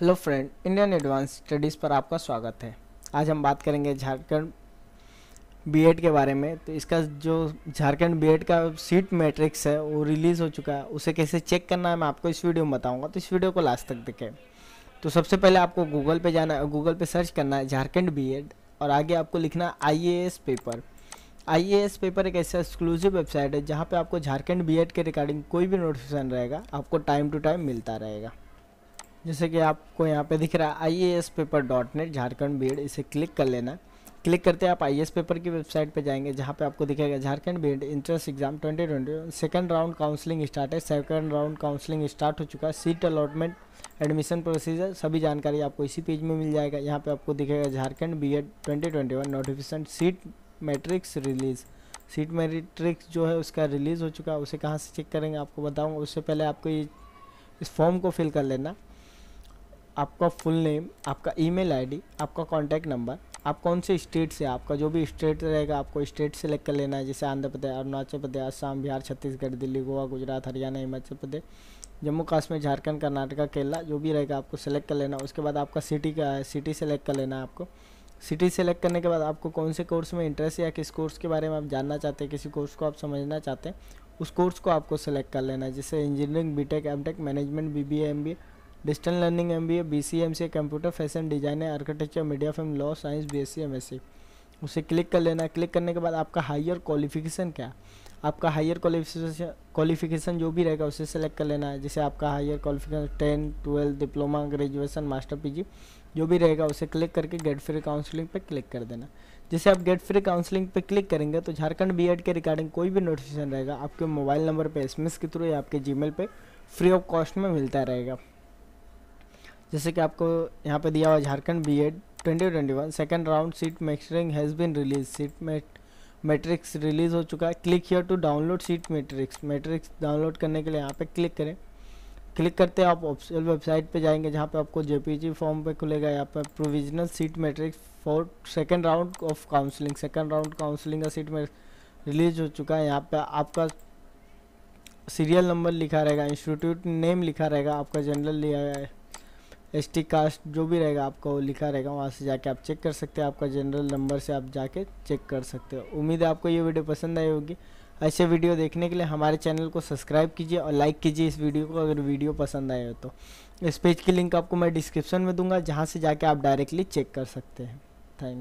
hello friend Indian advance studies पर आपका स्वागत है आज हम बात करेंगे झारखंड बीएड के बारे में तो इसका जो झारखंड बीएड का सीट मैट्रिक्स है वो रिलीज़ हो चुका है उसे कैसे चेक करना है मैं आपको इस वीडियो में बताऊंगा तो इस वीडियो को लास्ट तक देखें तो सबसे पहले आपको गूगल पे जाना है गूगल पर सर्च करना है झारखंड बी और आगे आपको लिखना है आई पेपर आई पेपर एक ऐसा एक्सक्लूसिव वेबसाइट है जहाँ पर आपको झारखंड बी के रिगार्डिंग कोई भी नोटिफिकेशन रहेगा आपको टाइम टू टाइम मिलता रहेगा जैसे कि आपको यहाँ पे दिख रहा है I A S paper dot net Jharkhand B e इसे क्लिक कर लेना क्लिक करते आप आई पेपर की वेबसाइट पे जाएंगे जहाँ पे आपको दिखेगा Jharkhand B entrance exam 2020 second round counselling start है सेकंड राउंड काउंसलिंग स्टार्ट हो चुका है सीट अलॉटमेंट एडमिशन प्रोसीजर सभी जानकारी आपको इसी पेज में मिल जाएगा यहाँ पर आपको दिखेगा Jharkhand B Ed twenty seat matrix release seat matrix जो है उसका रिलीज़ हो चुका है उसे कहाँ से चेक करेंगे आपको बताऊँगा उससे पहले आपको ये इस फॉर्म को फिल कर लेना आपका फुल नेम आपका ईमेल आईडी, आपका कॉन्टैक्ट नंबर आप कौन से स्टेट से आपका जो भी स्टेट रहेगा आपको स्टेट सेलेक्ट कर लेना है जैसे आंध्र प्रदेश अरुणाचल प्रदेश असम बिहार छत्तीसगढ़ दिल्ली गोवा गुजरात हरियाणा हिमाचल प्रदेश जम्मू कश्मीर झारखंड कर्नाटका केरला जो भी रहेगा आपको सेलेक्ट कर लेना उसके बाद आपका सिटी का है सिटी सेलेक्ट कर लेना है आपको सिटी सेलेक्ट करने के बाद आपको कौन से कोर्स में इंटरेस्ट है या किस कोर्स के बारे में आप जानना चाहते हैं किसी कोर्स को आप समझना चाहते हैं उस कोर्स को आपको सेलेक्ट कर लेना है जैसे engineering BTech MTech management BBA MBA distance learning M B A B C M C computer fashion design architecture media film law science B S C M S C उसे click कर लेना click करने के बाद आपका higher qualification क्या आपका higher qualification qualification जो भी रहेगा उसे सेलेक्ट कर लेना है जैसे आपका higher qualification ten twelfth diploma graduation master PG जो भी रहेगा उसे क्लिक करके गेट फ्री काउंसलिंग पे क्लिक कर देना जैसे आप गेट फ्री काउंसलिंग पे क्लिक करेंगे तो झारखंड एड के रिगार्डिंग कोई भी नोटिफिकेशन रहेगा आपके मोबाइल नंबर एम एस के थ्रू या आपके मेल पे फ्री ऑफ कॉस्ट में मिलता रहेगा जैसे कि आपको यहाँ पे दिया हुआ Jharkhand B Ed twenty twenty one second round seat मैक्सरिंग has been release seat met matrix release हो चुका है click here to download seat matrix matrix download करने के लिए यहाँ पे क्लिक करें क्लिक करते आप ऑफिशियल वेबसाइट पे जाएंगे जहाँ पे आपको जेपीजी फॉर्म पे खुलेगा यहाँ पे provisional seat matrix for second round of counselling second round counselling का सीट में रिलीज हो चुका है यहाँ पे आपका सीरियल नंबर लिखा रहेगा इंस्टीट्यूट नेम लिखा रहेगा आपका जनरल लिया है एस टी कास्ट जो भी रहेगा आपका वो लिखा रहेगा वहाँ से जाके आप चेक कर सकते हैं आपका जनरल नंबर से आप जाके चेक कर सकते हो उम्मीद है आपको ये वीडियो पसंद आई होगी ऐसे वीडियो देखने के लिए हमारे चैनल को सब्सक्राइब कीजिए और लाइक कीजिए इस वीडियो को अगर वीडियो पसंद आए हो तो इस पेज की लिंक आपको मैं डिस्क्रिप्शन में दूंगा जहाँ से जाके आप डायरेक्टली चेक कर सकते हैं